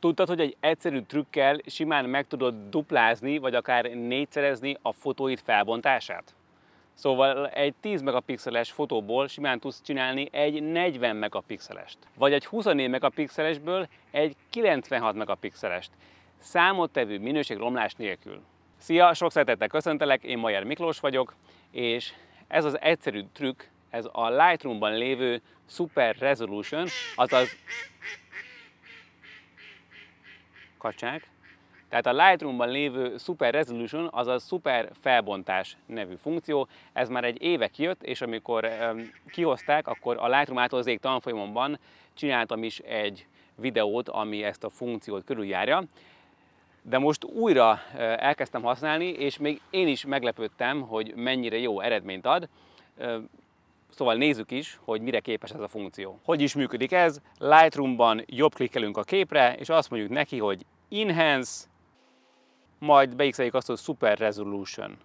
Tudtad, hogy egy egyszerű trükkel simán meg tudod duplázni, vagy akár négyszerezni a fotóid felbontását? Szóval egy 10 megapixeles fotóból simán tudsz csinálni egy 40 megapixelest, vagy egy 24 megapixelesből egy 96 megapixelest, számottevő minőségromlás nélkül. Szia, sok szeretettel köszöntelek, én Majer Miklós vagyok, és ez az egyszerű trükk, ez a Lightroom-ban lévő Super Resolution, azaz kacsák. Tehát a Lightroom-ban lévő Super Resolution, azaz Super Felbontás nevű funkció, ez már egy éve kijött, és amikor um, kihozták, akkor a Lightroom által az tanfolyamomban csináltam is egy videót, ami ezt a funkciót körüljárja. De most újra elkezdtem használni, és még én is meglepődtem, hogy mennyire jó eredményt ad Szóval nézzük is, hogy mire képes ez a funkció. Hogy is működik ez? Lightroom-ban jobb klikkelünk a képre, és azt mondjuk neki, hogy Enhance, majd beigszeljük azt, hogy Super Resolution.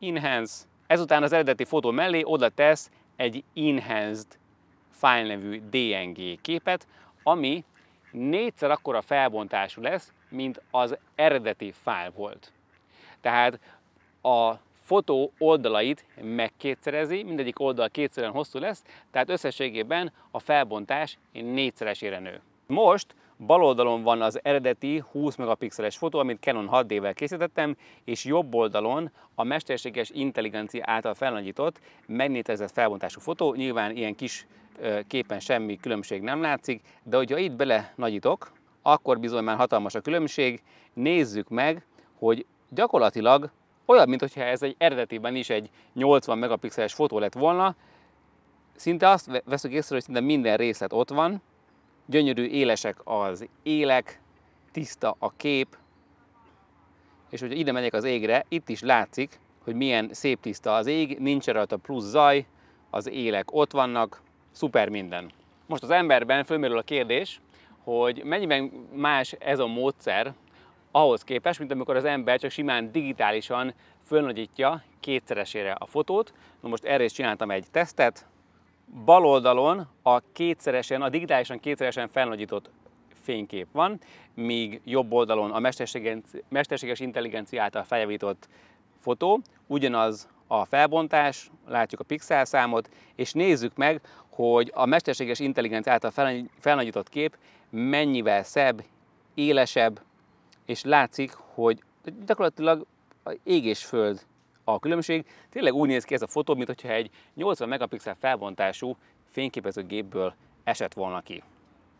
Enhance. Ezután az eredeti fotó mellé oda tesz egy Enhanced file nevű DNG képet, ami négyszer akkora felbontású lesz, mint az eredeti file volt. Tehát a fotó oldalait megkétszerezi, mindegyik oldal kétszeren hosszú lesz, tehát összességében a felbontás négyszeresére nő. Most bal oldalon van az eredeti 20 megapixeles fotó, amit Canon 6D-vel készítettem, és jobb oldalon a mesterséges intelligencia által felnagyított, megnétezett felbontású fotó. Nyilván ilyen kis képen semmi különbség nem látszik, de hogyha itt bele nagyítok, akkor bizony már hatalmas a különbség. Nézzük meg, hogy gyakorlatilag olyan, mintha ez egy eredetiben is egy 80 megapixeles fotó lett volna, szinte azt veszük észre, hogy szinte minden részlet ott van, gyönyörű élesek az élek, tiszta a kép, és hogyha ide megyek az égre, itt is látszik, hogy milyen szép tiszta az ég, nincs rajta plusz zaj, az élek ott vannak, szuper minden. Most az emberben fölmerül a kérdés, hogy mennyiben más ez a módszer, ahhoz képest, mint amikor az ember csak simán digitálisan fölnagyítja kétszeresére a fotót. Na most erre is csináltam egy tesztet. Bal oldalon a kétszeresen, a digitálisan kétszeresen felnagyított fénykép van, míg jobb oldalon a mesterséges intelligencia által feljavított fotó, ugyanaz a felbontás, látjuk a számot, és nézzük meg, hogy a mesterséges intelligencia által felnagyított kép mennyivel szebb, élesebb, és látszik, hogy gyakorlatilag ég és föld a különbség. Tényleg úgy néz ki ez a fotó, mint hogyha egy 80 megapixel felbontású fényképezőgépből esett volna ki.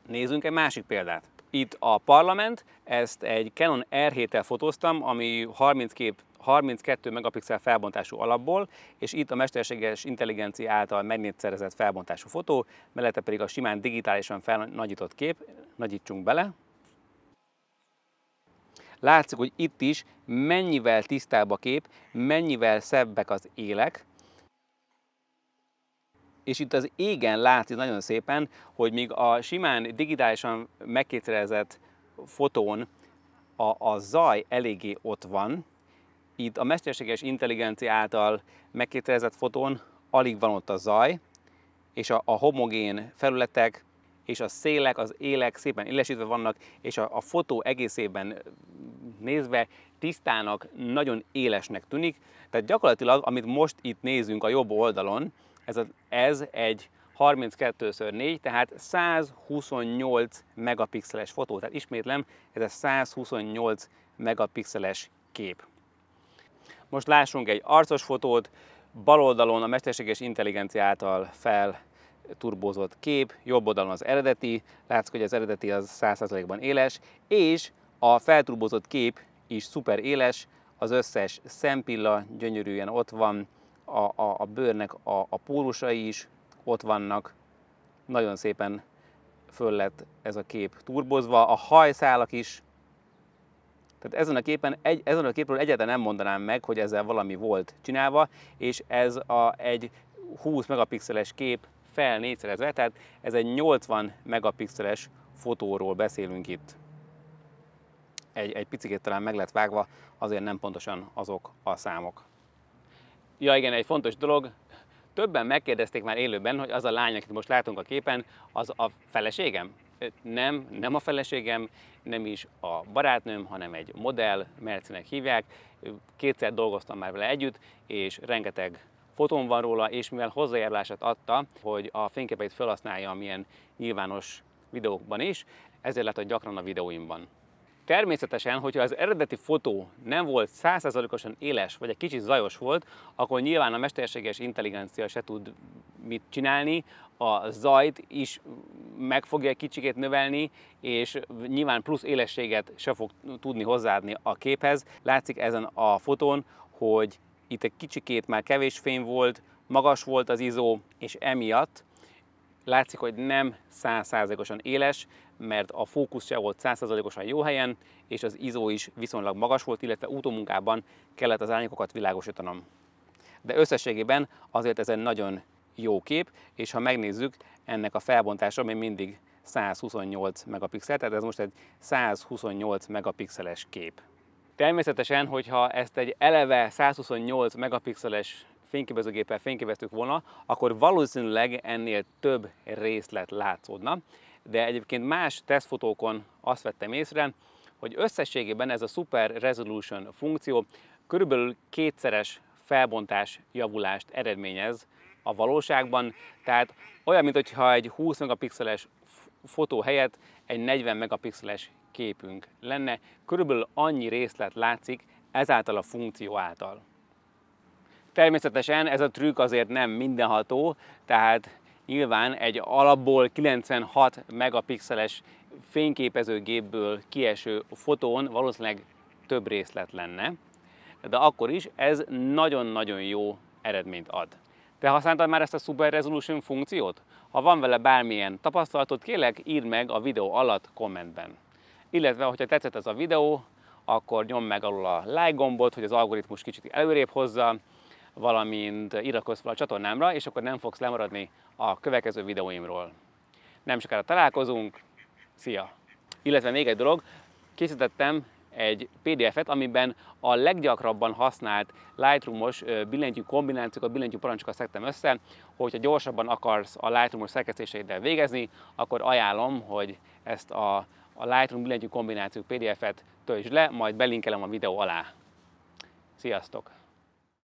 Nézzünk egy másik példát. Itt a parlament, ezt egy Canon R7-tel fotóztam, ami 30 kép 32 megapixel felbontású alapból, és itt a mesterséges intelligencia által megnézszerezett felbontású fotó, mellette pedig a simán digitálisan felnagyított kép, nagyítsunk bele, Látszik, hogy itt is mennyivel tisztább a kép, mennyivel szebbek az élek, és itt az égen látszik nagyon szépen, hogy míg a simán digitálisan megkétszerezett fotón a, a zaj eléggé ott van, itt a mesterséges intelligencia által megkétszerezett fotón alig van ott a zaj, és a, a homogén felületek, és a szélek, az élek szépen élesítve vannak, és a, a fotó egészében nézve tisztának, nagyon élesnek tűnik. Tehát gyakorlatilag, amit most itt nézünk a jobb oldalon, ez, a, ez egy 32x4, tehát 128 megapixeles fotó. Tehát ismétlem, ez a 128 megapixeles kép. Most lássunk egy arcos fotót, bal oldalon a mesterséges intelligencia által fel turbózott kép, jobb oldalon az eredeti, látszik, hogy az eredeti az 100%-ban éles, és a felturbózott kép is szuper éles, az összes szempilla gyönyörűen ott van, a, a, a bőrnek a, a pórusai is ott vannak, nagyon szépen föl lett ez a kép turbozva, a hajszálak is, tehát ezen a, képen, egy, ezen a képről egyáltalán nem mondanám meg, hogy ezzel valami volt csinálva, és ez a, egy 20 megapixeles kép, fel négyszerezve, tehát ez egy 80 megapixeles fotóról beszélünk itt. Egy, egy picit talán meg lett vágva, azért nem pontosan azok a számok. Ja igen, egy fontos dolog, többen megkérdezték már élőben, hogy az a lány, akit most látunk a képen, az a feleségem? Nem, nem a feleségem, nem is a barátnőm, hanem egy modell, Mercinek hívják. Kétszer dolgoztam már vele együtt, és rengeteg fotón van róla, és mivel hozzájárulását adta, hogy a fényképeit felhasználja milyen nyilvános videókban is, ezért lett a gyakran a videóimban. Természetesen, hogyha az eredeti fotó nem volt 100%-osan éles, vagy egy kicsit zajos volt, akkor nyilván a mesterséges intelligencia se tud mit csinálni, a zajt is meg fogja egy kicsikét növelni, és nyilván plusz élességet se fog tudni hozzáadni a képhez. Látszik ezen a fotón, hogy itt egy kicsikét már kevés fény volt, magas volt az izó, és emiatt látszik, hogy nem százszázalékosan éles, mert a fókusz se volt százszázalékosan jó helyen, és az izó is viszonylag magas volt, illetve utómunkában kellett az árnyékokat világosítanom. De összességében azért ez egy nagyon jó kép, és ha megnézzük, ennek a felbontása még mindig 128 megapixel, tehát ez most egy 128 megapixeles kép. Természetesen, hogyha ezt egy eleve 128 megapixeles fényképezőgéppel fényképeztük volna, akkor valószínűleg ennél több részlet látszódna, de egyébként más tesztfotókon azt vettem észre, hogy összességében ez a Super Resolution funkció körülbelül kétszeres felbontás javulást eredményez a valóságban, tehát olyan, mintha egy 20 megapixeles fotó helyett egy 40 megapixeles képünk lenne. Körülbelül annyi részlet látszik ezáltal a funkció által. Természetesen ez a trükk azért nem mindenható, tehát nyilván egy alapból 96 megapixeles fényképezőgépből kieső fotón valószínűleg több részlet lenne, de akkor is ez nagyon-nagyon jó eredményt ad. Te használtad már ezt a Super Resolution funkciót? Ha van vele bármilyen tapasztalatod, kérlek írd meg a videó alatt kommentben. Illetve, hogyha tetszett ez a videó, akkor nyomd meg alul a like gombot, hogy az algoritmus kicsit előrébb hozza, valamint iratkozz fel a csatornámra, és akkor nem fogsz lemaradni a következő videóimról. Nem sokára találkozunk, szia! Illetve még egy dolog, készítettem egy PDF-et, amiben a leggyakrabban használt Lightroom-os billentyű kombinációkat, billentyű parancsokat szedtem össze. Hogyha gyorsabban akarsz a Lightroom-os szerkesztéseiddel végezni, akkor ajánlom, hogy ezt a, a Lightroom billentyű kombinációk PDF-et töltsd le, majd belinkelem a videó alá. Sziasztok!